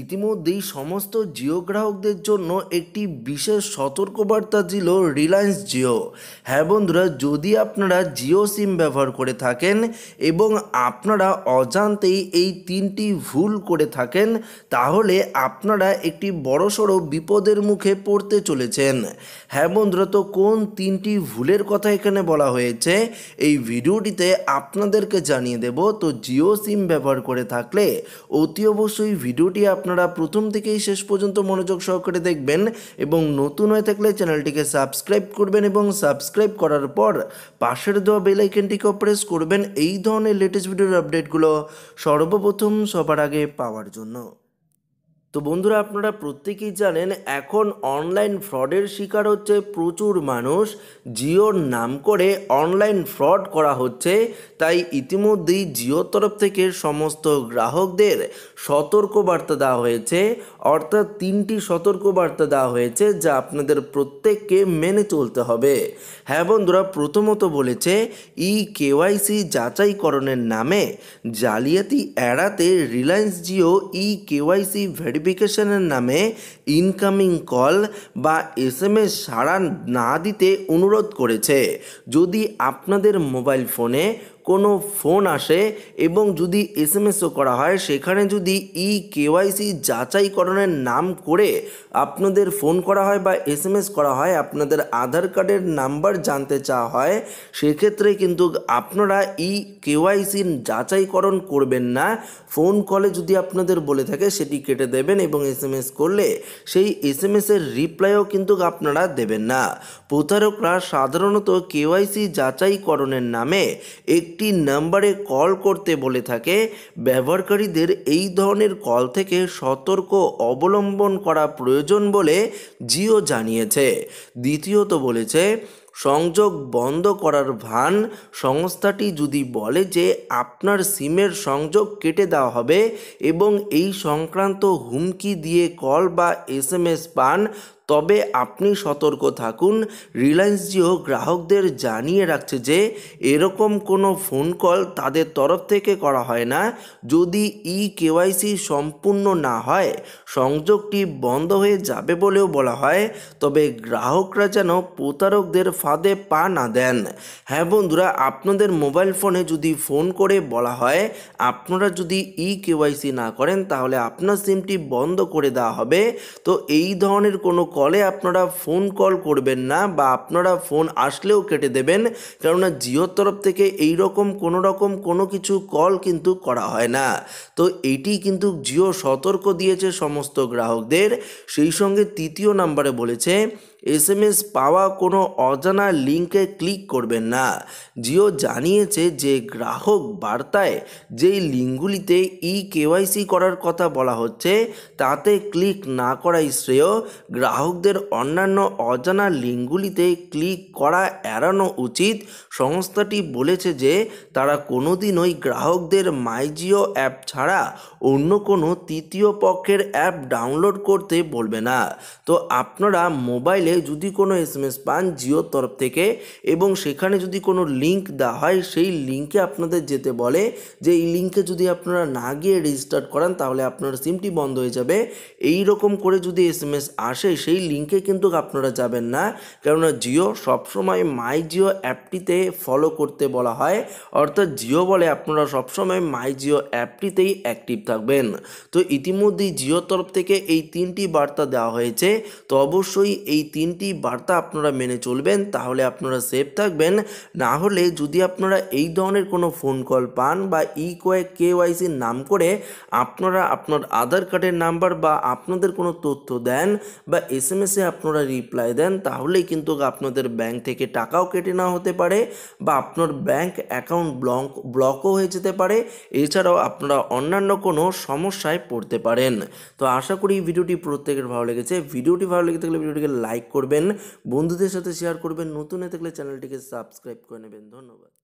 ইতিমধ্যেই সমস্ত জিও গ্রাহকদের জন্য একটি বিশেষ সতর্কবার্তা দিল রিলায়েন্স জিও হ্যাঁ বন্ধুরা যদি আপনারা জিও সিম ব্যবহার করে থাকেন এবং আপনারা অজান্তেই এই তিনটি ভুল করে থাকেন তাহলে আপনারা একটি বড়সড় বিপদের মুখে পড়তে চলেছেন হ্যাঁ বন্ধুরা তো কোন তিনটি ভুলের কথা এখানে বলা হয়েছে এই ভিডিওটিতে আপনাদেরকে জানিয়ে দেব তো জিও সিম ব্যবহার করে থাকলে অতি অবশ্যই ভিডিওটি আপনারা প্রথম থেকেই শেষ পর্যন্ত মনোযোগ সহকারে দেখবেন এবং নতুন হয়ে থাকলে চ্যানেলটিকে সাবস্ক্রাইব করবেন এবং সাবস্ক্রাইব করার পর পাশের দেওয়া বেলাইকেনটিকেও প্রেস করবেন এই ধরনের লেটেস্ট ভিডিওর আপডেটগুলো সর্বপ্রথম সবার আগে পাওয়ার জন্য তো বন্ধুরা আপনারা প্রত্যেকেই জানেন এখন অনলাইন ফ্রডের শিকার হচ্ছে প্রচুর মানুষ জিওর নাম করে অনলাইন ফ্রড করা হচ্ছে তাই ইতিমধ্যেই জিওর তরফ থেকে সমস্ত গ্রাহকদের সতর্কবার্তা দেওয়া হয়েছে অর্থাৎ তিনটি সতর্কবার্তা দেওয়া হয়েছে যা আপনাদের প্রত্যেককে মেনে চলতে হবে হ্যাঁ বন্ধুরা প্রথমত বলেছে ই কেওয়াইসি যাচাইকরণের নামে জালিয়াতি এড়াতে রিলায়েন্স জিও ই কেওয়াইসি ভেরি ভেরিফিকেশনের নামে ইনকামিং কল বা এস এম এস সাড়া না দিতে অনুরোধ করেছে যদি আপনাদের মোবাইল ফোনে কোনো ফোন আসে এবং যদি এস এম এসও করা হয় সেখানে যদি ই কেওয়াইসি যাচাইকরণের নাম করে আপনাদের ফোন করা হয় বা এস এম এস করা হয় আপনাদের আধার কার্ডের নাম্বার জানতে চাওয়া হয় সেক্ষেত্রে কিন্তু আপনারা ই কেওয়াইসি যাচাইকরণ করবেন না ফোন কলে যদি আপনাদের বলে থাকে সেটি কেটে দেবেন এবং এস এম এস করলে সেই এস এম এসের রিপ্লাইও কিন্তু আপনারা দেবেন না প্রতারকরা সাধারণত কেওয়াইসি যাচাইকরণের নামে এক একটি নাম্বারে কল করতে বলে থাকে ব্যবহারকারীদের এই ধরনের কল থেকে সতর্ক অবলম্বন করা প্রয়োজন বলে জিও জানিয়েছে দ্বিতীয়ত বলেছে সংযোগ বন্ধ করার ভান সংস্থাটি যদি বলে যে আপনার সিমের সংযোগ কেটে দেওয়া হবে এবং এই সংক্রান্ত হুমকি দিয়ে কল বা এস এম এস পান তবে আপনি সতর্ক থাকুন রিলায়েন্স জিও গ্রাহকদের জানিয়ে রাখছে যে এরকম কোনো ফোন কল তাদের তরফ থেকে করা হয় না যদি ই কেওয়াইসি সম্পূর্ণ না হয় সংযোগটি বন্ধ হয়ে যাবে বলেও বলা হয় তবে গ্রাহকরা যেন প্রতারকদের ফাঁদে পা না দেন হ্যাঁ বন্ধুরা আপনাদের মোবাইল ফোনে যদি ফোন করে বলা হয় আপনারা যদি ই কেওয়াইসি না করেন তাহলে আপনার সিমটি বন্ধ করে দেওয়া হবে তো এই ধরনের কোনো কলে আপনারা ফোন কল করবেন না বা আপনারা ফোন আসলেও কেটে দেবেন কেননা জিওর তরফ থেকে এই রকম কোনো রকম কোনো কিছু কল কিন্তু করা হয় না তো এটি কিন্তু জিও সতর্ক দিয়েছে সমস্ত গ্রাহকদের সেই সঙ্গে তৃতীয় নাম্বারে বলেছে এস এম এস পাওয়া কোনো অজানা লিঙ্কে ক্লিক করবেন না জিও জানিয়েছে যে গ্রাহক বার্তায় যেই লিঙ্কগুলিতে ই কেওয়াইসি করার কথা বলা হচ্ছে তাতে ক্লিক না করাই শ্রেয় গ্রাহক গ্রাহকদের অন্যান্য অজানা লিঙ্কগুলিতে ক্লিক করা এড়ানো উচিত সংস্থাটি বলেছে যে তারা কোনোদিনই গ্রাহকদের মাইজিও অ্যাপ ছাড়া অন্য কোনো তৃতীয় পক্ষের অ্যাপ ডাউনলোড করতে বলবে না তো আপনারা মোবাইলে যদি কোনো এসএমএস পান জিওর তরফ থেকে এবং সেখানে যদি কোনো লিঙ্ক দেওয়া হয় সেই লিঙ্কে আপনাদের যেতে বলে যে এই লিঙ্কে যদি আপনারা না গিয়ে রেজিস্টার করান তাহলে আপনার সিমটি বন্ধ হয়ে যাবে এই রকম করে যদি এস আসে সেই সেই লিঙ্কে কিন্তু আপনারা যাবেন না কেননা জিও সবসময় মাই জিও অ্যাপটিতে ফলো করতে বলা হয় অর্থাৎ জিও বলে আপনারা সবসময় মাই জিও অ্যাপটিতেই অ্যাক্টিভ থাকবেন তো ইতিমধ্যেই জিও তরফ থেকে এই তিনটি বার্তা দেওয়া হয়েছে তো অবশ্যই এই তিনটি বার্তা আপনারা মেনে চলবেন তাহলে আপনারা সেফ থাকবেন না হলে যদি আপনারা এই ধরনের কোনো ফোন কল পান বা ই ওয়াইসির নাম করে আপনারা আপনার আধার কার্ডের নাম্বার বা আপনাদের কোনো তথ্য দেন বা এস এম এসে আপনারা রিপ্লাই দেন তাহলেই কিন্তু আপনাদের ব্যাংক থেকে টাকাও কেটে নেওয়া হতে পারে বা আপনার ব্যাংক অ্যাকাউন্ট ব্লক ব্লকও হয়ে যেতে পারে এছাড়াও আপনারা অন্যান্য কোনো সমস্যায় পড়তে পারেন তো আশা করি ভিডিওটি প্রত্যেকের ভালো লেগেছে ভিডিওটি ভালো লেগে থাকলে ভিডিওটিকে লাইক করবেন বন্ধুদের সাথে শেয়ার করবেন নতুন হয়ে থাকলে চ্যানেলটিকে সাবস্ক্রাইব করে নেবেন ধন্যবাদ